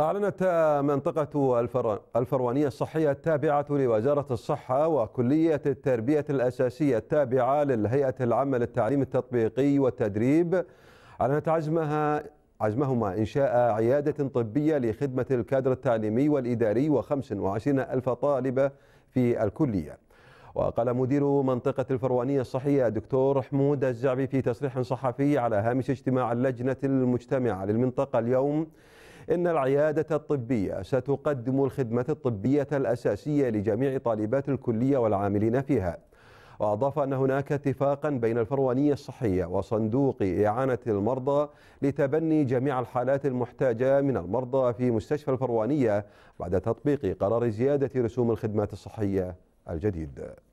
أعلنت منطقة الفروانية الصحية التابعة لوزارة الصحة وكلية التربية الأساسية التابعة للهيئة العامة للتعليم التطبيقي والتدريب أعلنت عزمها عزمهما إنشاء عيادة طبية لخدمة الكادر التعليمي والإداري و25 ألف طالبة في الكلية وقال مدير منطقة الفروانية الصحية الدكتور حمود الزعبي في تصريح صحفي على هامش اجتماع اللجنة المجتمعة للمنطقة اليوم إن العيادة الطبية ستقدم الخدمة الطبية الأساسية لجميع طالبات الكلية والعاملين فيها وأضاف أن هناك اتفاقا بين الفروانية الصحية وصندوق إعانة المرضى لتبني جميع الحالات المحتاجة من المرضى في مستشفى الفروانية بعد تطبيق قرار زيادة رسوم الخدمات الصحية الجديد